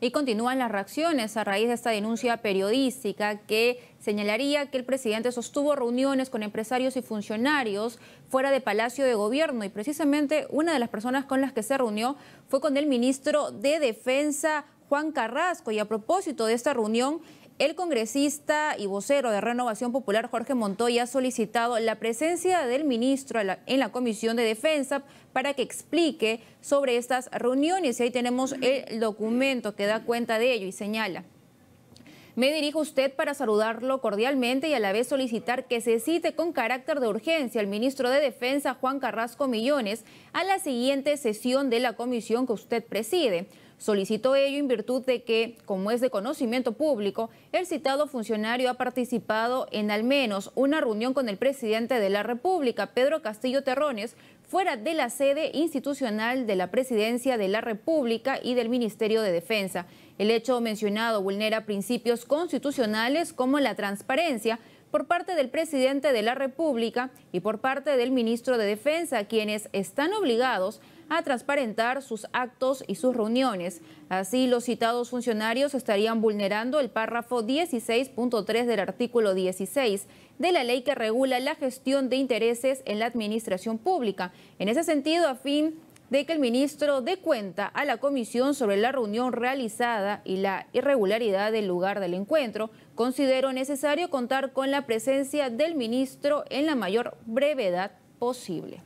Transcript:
Y continúan las reacciones a raíz de esta denuncia periodística que señalaría que el presidente sostuvo reuniones con empresarios y funcionarios fuera de Palacio de Gobierno y precisamente una de las personas con las que se reunió fue con el ministro de Defensa Juan Carrasco. Y a propósito de esta reunión, el congresista y vocero de Renovación Popular, Jorge Montoya, ha solicitado la presencia del ministro en la Comisión de Defensa para que explique sobre estas reuniones. Y ahí tenemos el documento que da cuenta de ello y señala. Me dirijo a usted para saludarlo cordialmente y a la vez solicitar que se cite con carácter de urgencia al ministro de Defensa, Juan Carrasco Millones, a la siguiente sesión de la comisión que usted preside. Solicitó ello en virtud de que, como es de conocimiento público, el citado funcionario ha participado en al menos una reunión con el presidente de la República, Pedro Castillo Terrones, fuera de la sede institucional de la Presidencia de la República y del Ministerio de Defensa. El hecho mencionado vulnera principios constitucionales como la transparencia por parte del presidente de la República y por parte del ministro de Defensa, quienes están obligados a a transparentar sus actos y sus reuniones. Así, los citados funcionarios estarían vulnerando el párrafo 16.3 del artículo 16 de la ley que regula la gestión de intereses en la administración pública. En ese sentido, a fin de que el ministro dé cuenta a la comisión sobre la reunión realizada y la irregularidad del lugar del encuentro, considero necesario contar con la presencia del ministro en la mayor brevedad posible.